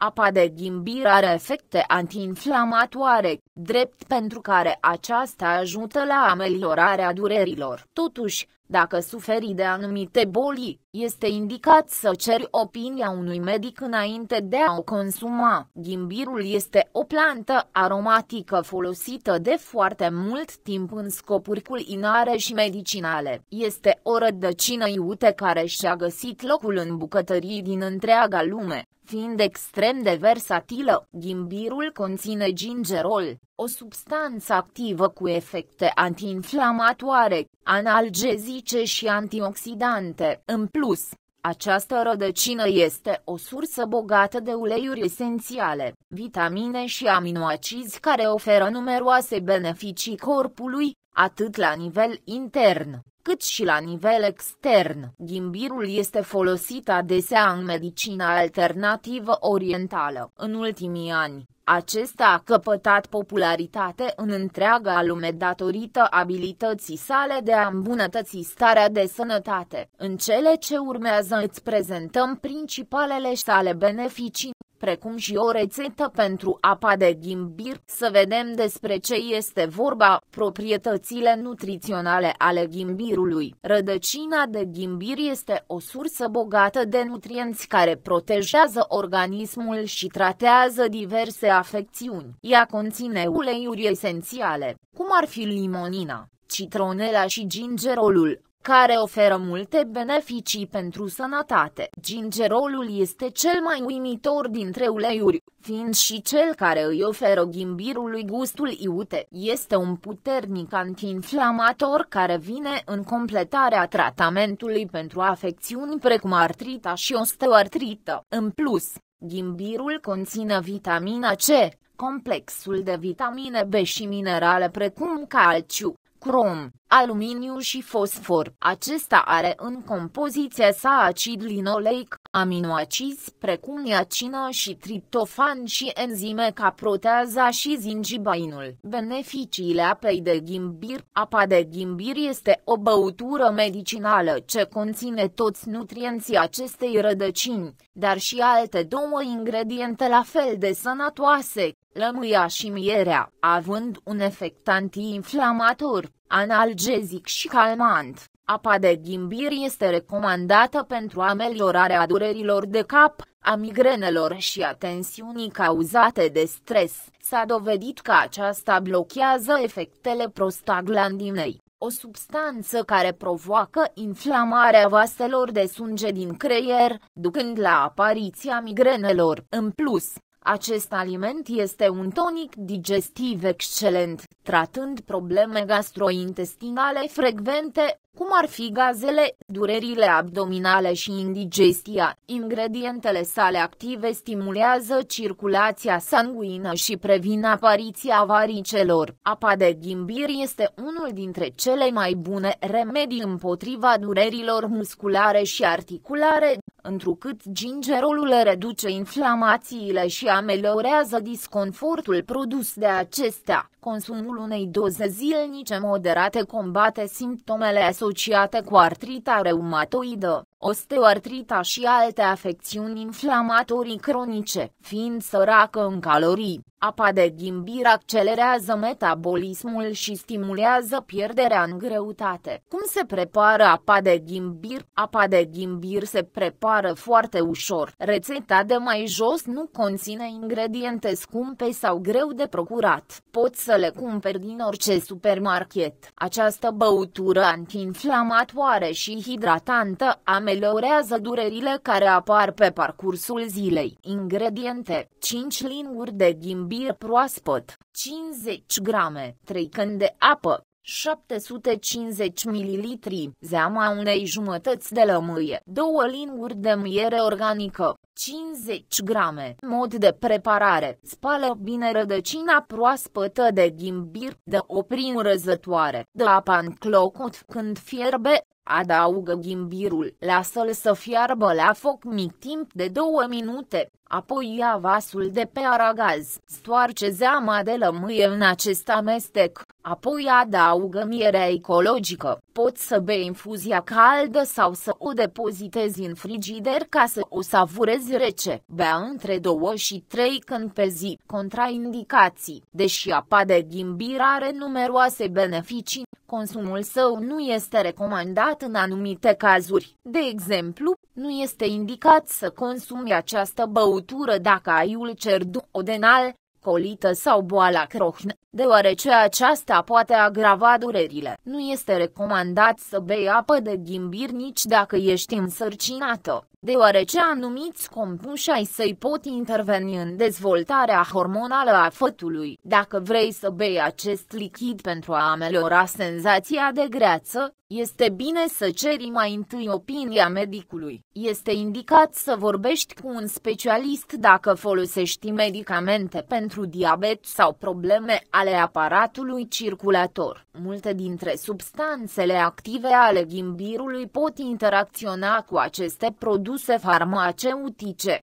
Apa de ghimbir are efecte antiinflamatoare, drept pentru care aceasta ajută la ameliorarea durerilor. Totuși, dacă suferi de anumite boli, este indicat să ceri opinia unui medic înainte de a o consuma. Ghimbirul este o plantă aromatică folosită de foarte mult timp în scopuri culinare și medicinale. Este o rădăcină iute care și-a găsit locul în bucătării din întreaga lume, Fiind extrem de versatilă, ghimbirul conține gingerol, o substanță activă cu efecte antiinflamatoare, analgezice și antioxidante. În plus, această rădăcină este o sursă bogată de uleiuri esențiale, vitamine și aminoacizi care oferă numeroase beneficii corpului, atât la nivel intern, cât și la nivel extern. Ghimbirul este folosit adesea în medicina alternativă orientală. În ultimii ani, acesta a căpătat popularitate în întreaga lume datorită abilității sale de a îmbunătăți starea de sănătate. În cele ce urmează îți prezentăm principalele sale beneficii precum și o rețetă pentru apa de ghimbir. Să vedem despre ce este vorba, proprietățile nutriționale ale ghimbirului. Rădăcina de ghimbir este o sursă bogată de nutrienți care protejează organismul și tratează diverse afecțiuni. Ea conține uleiuri esențiale, cum ar fi limonina, citronela și gingerolul, care oferă multe beneficii pentru sănătate. Gingerolul este cel mai uimitor dintre uleiuri, fiind și cel care îi oferă ghimbirului gustul iute. Este un puternic antiinflamator care vine în completarea tratamentului pentru afecțiuni precum artrita și osteoartrită. În plus, Ghimbirul conține vitamina C, complexul de vitamine B și minerale precum calciu, crom, aluminiu și fosfor. Acesta are în compoziția sa acid linoleic, aminoacizi precum niacină și triptofan și enzime ca proteaza și zingibainul. Beneficiile apei de ghimbir Apa de ghimbir este o băutură medicinală ce conține toți nutrienții acestei rădăcini, dar și alte două ingrediente la fel de sănătoase, lămâia și mierea, având un efect antiinflamator, analgezic și calmant. Apa de ghimbir este recomandată pentru ameliorarea durerilor de cap, a migrenelor și a tensiunii cauzate de stres. S-a dovedit că aceasta blochează efectele prostaglandinei, o substanță care provoacă inflamarea vaselor de sânge din creier, ducând la apariția migrenelor. În plus, acest aliment este un tonic digestiv excelent, tratând probleme gastrointestinale frecvente, cum ar fi gazele, durerile abdominale și indigestia. Ingredientele sale active stimulează circulația sanguină și previn apariția varicelor. Apa de ghimbir este unul dintre cele mai bune remedii împotriva durerilor musculare și articulare întrucât gingerolul reduce inflamațiile și ameliorează disconfortul produs de acestea. Consumul unei doze zilnice moderate combate simptomele asociate cu artrita reumatoidă osteoartrita și alte afecțiuni inflamatorii cronice. Fiind săracă în calorii, apa de ghimbir accelerează metabolismul și stimulează pierderea în greutate. Cum se prepară apa de ghimbir? Apa de ghimbir se prepară foarte ușor. Rețeta de mai jos nu conține ingrediente scumpe sau greu de procurat. Poți să le cumperi din orice supermarket. Această băutură antiinflamatoare și hidratantă a ameliorează durerile care apar pe parcursul zilei. Ingrediente 5 linguri de ghimbir proaspăt, 50 grame, 3 când de apă, 750 ml, zeama unei jumătăți de lămâie, 2 linguri de miere organică, 50 grame. Mod de preparare. Spală bine rădăcina proaspătă de ghimbir, dă-o prin răzătoare, dă apa în clocot când fierbe, Adaugă ghimbirul, lasă-l să fiarbă la foc mic timp de două minute, apoi ia vasul de pe aragaz, stoarce zeama de lămâie în acest amestec, apoi adaugă mierea ecologică. Poți să bei infuzia caldă sau să o depozitezi în frigider ca să o savurezi rece. Bea între două și trei când pe zi. Contraindicații Deși apa de ghimbir are numeroase beneficii, Consumul său nu este recomandat în anumite cazuri. De exemplu, nu este indicat să consumi această băutură dacă ai ulcer duodenal, colită sau boala Crohn, deoarece aceasta poate agrava durerile. Nu este recomandat să bei apă de ghimbir nici dacă ești însărcinată deoarece anumiți compuși ai săi pot interveni în dezvoltarea hormonală a fătului. Dacă vrei să bei acest lichid pentru a ameliora senzația de greață, este bine să ceri mai întâi opinia medicului. Este indicat să vorbești cu un specialist dacă folosești medicamente pentru diabet sau probleme ale aparatului circulator. Multe dintre substanțele active ale ghimbirului pot interacționa cu aceste produse farmaceutice.